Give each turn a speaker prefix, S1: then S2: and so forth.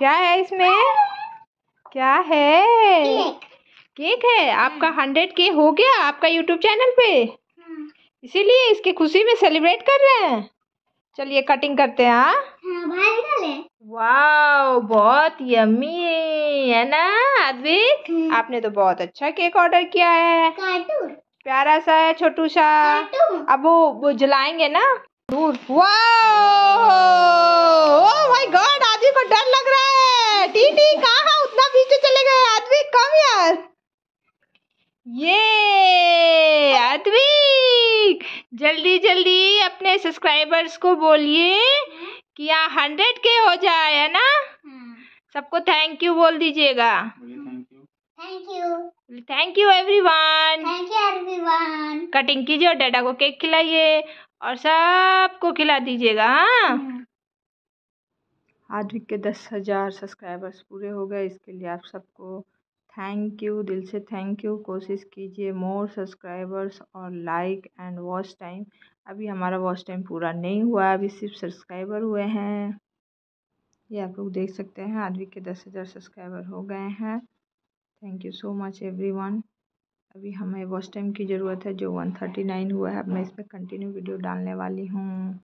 S1: क्या है इसमें क्या है केक, है आपका हम्म। हंड्रेड के हो गया आपका यूट्यूब चैनल पे हम्म। इसीलिए इसकी खुशी में सेलिब्रेट कर रहे हैं चलिए कटिंग करते हैं हाँ। हाँ, वाह बहुत यम्मी है ना आदविक हम्म। आपने तो बहुत अच्छा केक ऑर्डर किया है प्यारा सा है छोटू सा अब वो वो जलाएंगे ना दूर वाह ये अद्विक जल्दी जल्दी अपने सब्सक्राइबर्स को बोलिए कि यहाँ हंड्रेड के हो जाए है ना हम्म। सबको थैंक यू बोल दीजिएगा thank you thank you everyone cutting कीजिए और डाटा को केक खिलाइए और सबको खिला दीजिएगा आदविक हाँ?
S2: हम्म। के दस हज़ार सब्सक्राइबर्स पूरे हो गए इसके लिए आप सबको थैंक यू दिल से थैंक यू कोशिश कीजिए मोर सब्सक्राइबर्स और लाइक एंड वॉच टाइम अभी हमारा वॉच टाइम पूरा नहीं हुआ अभी सिर्फ सब्सक्राइबर हुए हैं ये आप लोग देख सकते हैं आदमी के दस हज़ार सब्सक्राइबर हो गए हैं thank you so much everyone अभी हमें वॉच टाइम की ज़रूरत है जो वन थर्टी नाइन हुआ है अब मैं इस पर कंटिन्यू वीडियो डालने वाली हूँ